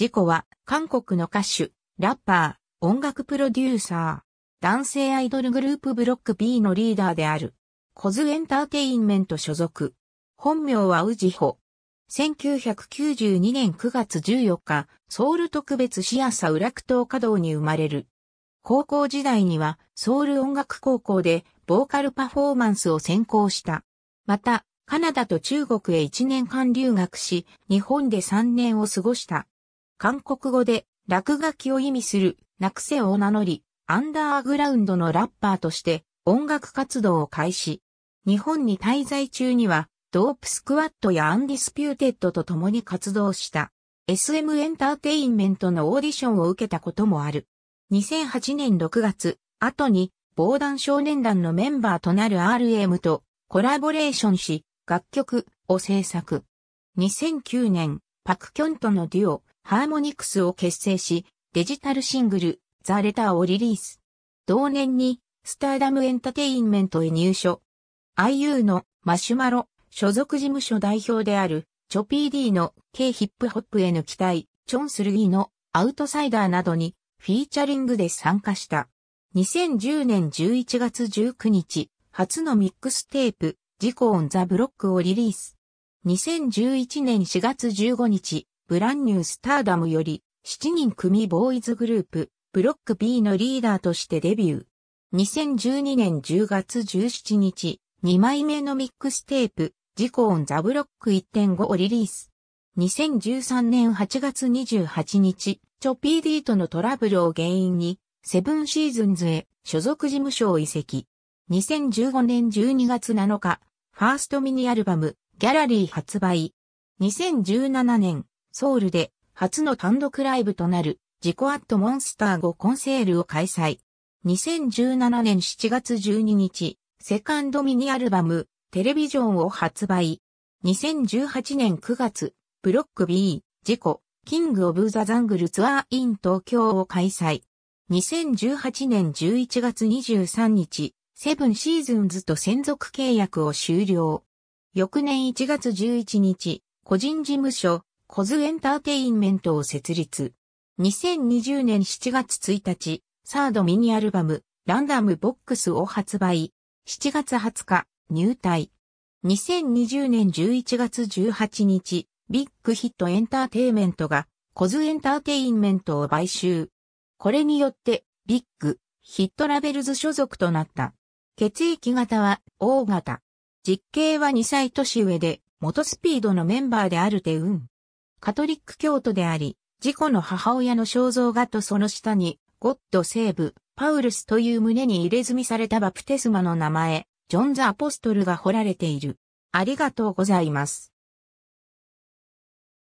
事故は、韓国の歌手、ラッパー、音楽プロデューサー、男性アイドルグループブロック B のリーダーである。コズエンターテインメント所属。本名は宇治穂。1992年9月14日、ソウル特別シ市朝裏区東稼働に生まれる。高校時代にはソウル音楽高校でボーカルパフォーマンスを専攻した。また、カナダと中国へ1年間留学し、日本で3年を過ごした。韓国語で落書きを意味するナクセを名乗り、アンダーグラウンドのラッパーとして音楽活動を開始。日本に滞在中には、ドープスクワットやアンディスピューテッドと共に活動した。SM エンターテインメントのオーディションを受けたこともある。2008年6月、後に防弾少年団のメンバーとなる RM とコラボレーションし、楽曲を制作。2009年、パクキョンとのデュオ、ハーモニクスを結成し、デジタルシングル、ザ・レターをリリース。同年に、スターダムエンタテインメントへ入所。IU のマシュマロ、所属事務所代表である、チョピー・ディの K ヒップホップへの期待、チョンスルギーのアウトサイダーなどにフィーチャリングで参加した。2010年11月19日、初のミックステープ、ジコオンザブロックをリリース。2011年4月15日、ブランニュースターダムより、7人組ボーイズグループ、ブロック B のリーダーとしてデビュー。2012年10月17日、2枚目のミックステープ、ジコーンザブロック1.5をリリース。2013年8月28日、チョ PD とのトラブルを原因に、セブンシーズンズへ所属事務所を移籍。2015年12月7日、ファーストミニアルバム、ギャラリー発売。2017年、ソウルで初の単独ライブとなる自己アットモンスター5コンセールを開催。2017年7月12日、セカンドミニアルバム、テレビジョンを発売。2018年9月、ブロック B、事故、キングオブザザングルツアーイン東京を開催。2018年11月23日、セブンシーズンズと専属契約を終了。翌年1月11日、個人事務所、コズエンターテインメントを設立。2020年7月1日、サードミニアルバム、ランダムボックスを発売。7月20日、入隊。2020年11月18日、ビッグヒットエンターテイメントが、コズエンターテインメントを買収。これによって、ビッグ、ヒットラベルズ所属となった。血液型は、O 型。実刑は2歳年上で、元スピードのメンバーであるテウン。カトリック教徒であり、自己の母親の肖像画とその下に、ゴッドセーブ、パウルスという胸に入れ墨されたバプテスマの名前、ジョン・ザ・アポストルが彫られている。ありがとうございます。